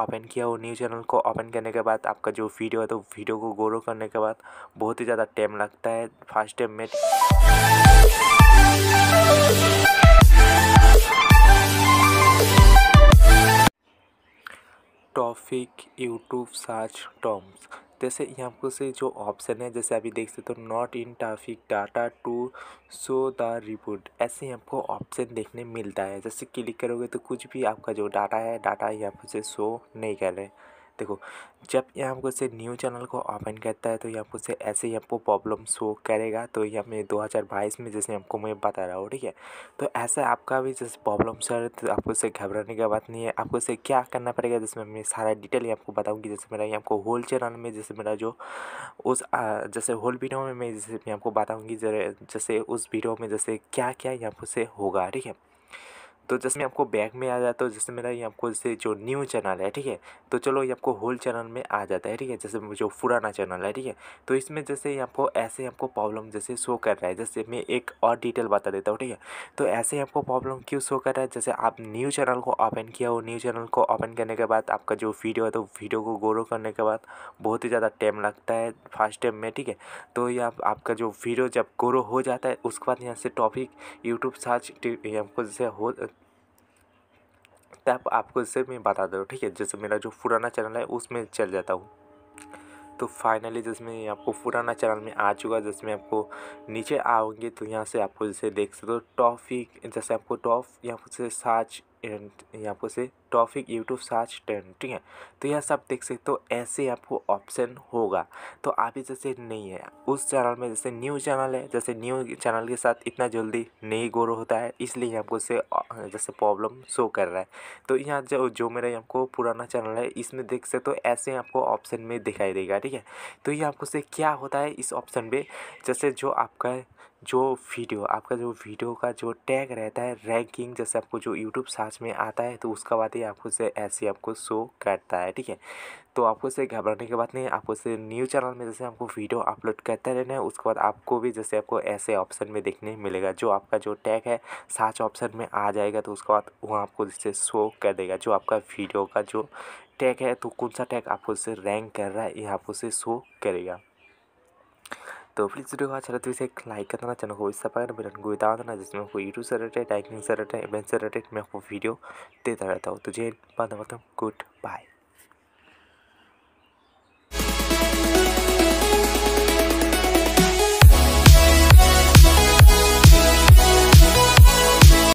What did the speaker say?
open किया वो new channel को ओपन करने के बाद आपका जो वीडियो है तो वीडियो को गोरो करने के बाद बहुत ही ज़्यादा टाइम लगता है फर्स्ट टाइम में टॉपिक यूट्यूब सर्च टॉम्स जैसे यहाँ पर से जो ऑप्शन है जैसे अभी देख सकते हो not in traffic data to show the report ऐसे यहाँ को ऑप्शन देखने मिलता है जैसे क्लिक करोगे तो कुछ भी आपका जो डाटा है डाटा यहाँ पर से शो नहीं कर रहे देखो जब ये हमको से न्यू चैनल को ओपन करता है तो ये हमको से ऐसे ही हमको प्रॉब्लम शो करेगा तो ये हमें 2022 में जैसे हमको मैं बता रहा हूँ ठीक है तो ऐसा आपका भी जैसे प्रॉब्लम सर तो आपको से घबराने की बात नहीं है आपको से क्या करना पड़ेगा जिसमें मैं सारा डिटेल आपको बताऊँगी जैसे मेरा ये आपको होल चैनल में जैसे मेरा जो उस जैसे होल वीडियो में मैं जैसे मैं आपको बताऊँगी जैसे उस वीडियो में जैसे क्या क्या यहाँ से होगा ठीक है तो जैसे मैं आपको बैक में आ जाता हूँ जैसे मेरा ये आपको जैसे जो न्यू चैनल है ठीक है तो चलो ये आपको होल चैनल में आ जाता है ठीक है जैसे जो पुराना चैनल है ठीक है तो इसमें जैसे ये आपको ऐसे आपको प्रॉब्लम जैसे शो कर रहा है जैसे मैं एक और डिटेल बता देता हूँ ठीक है तो ऐसे आपको प्रॉब्लम क्यों शो कर रहा है जैसे आप न्यू चैनल को ओपन किया हो न्यू चैनल को ओपन करने के बाद आपका जो वीडियो है तो वीडियो को गोरो करने के बाद बहुत ही ज़्यादा टाइम लगता है फर्स्ट टाइम में ठीक है तो ये आपका जो वीडियो जब गोरो हो जाता है उसके बाद यहाँ से टॉपिक यूट्यूब सर्च आपको जैसे हो तब आपको इससे मैं बता दूँ ठीक है जैसे मेरा जो पुराना चैनल है उसमें चल जाता हूँ तो फाइनली जिसमें आपको पुराना चैनल में आ चुका है जिसमें आपको नीचे आओगे तो यहाँ से आपको जैसे देख सकते हो टॉफी जैसे आपको टॉफ यहाँ से सर्च एंड यहाँ से टॉपिक यूट्यूब सर्च टेन ठीक है तो यह सब देख सकते हो ऐसे आपको ऑप्शन होगा तो आप ही जैसे नहीं है उस चैनल में जैसे न्यू चैनल है जैसे न्यू चैनल के साथ इतना जल्दी नहीं गोर होता है इसलिए आपको उससे जैसे प्रॉब्लम शो कर रहा है तो यहाँ जो जो मेरा आपको पुराना चैनल है इसमें देख सकते हो तो ऐसे आपको ऑप्शन में दिखाई देगा ठीक है तो ये आपको से क्या होता है इस ऑप्शन में जैसे जो आपका जो वीडियो आपका जो वीडियो का जो टैग रहता है रैंकिंग जैसे आपको जो यूट्यूब सर्च में आता है तो उसका बात ही आपको से ऐसे आपको शो करता है ठीक है तो आपको से घबराने की बात नहीं है आपको से न्यूज़ चैनल में जैसे आपको वीडियो अपलोड करते रहना है उसके बाद आपको भी जैसे आपको ऐसे ऑप्शन में देखने मिलेगा जो आपका जो टैग है सर्च ऑप्शन में आ जाएगा तो उसके बाद वो आपको जैसे शो कर देगा जो आपका वीडियो का जो टैग है तो कौन सा टैग आपको उससे रैंक कर रहा है ये आपको उसे शो करेगा तो प्लीज़ वीडियो अच्छा लगता है इसे एक लाइक कर देना चैनल को सब्सक्राइब बटन को बता देना जिसमें कोई यूट्यूब से रिलेटेड टाइपिंग से रिलेटेड इवेंट से रिलेटेड मैं आपको वीडियो देता रहता हूँ तुझे बात गुड बाय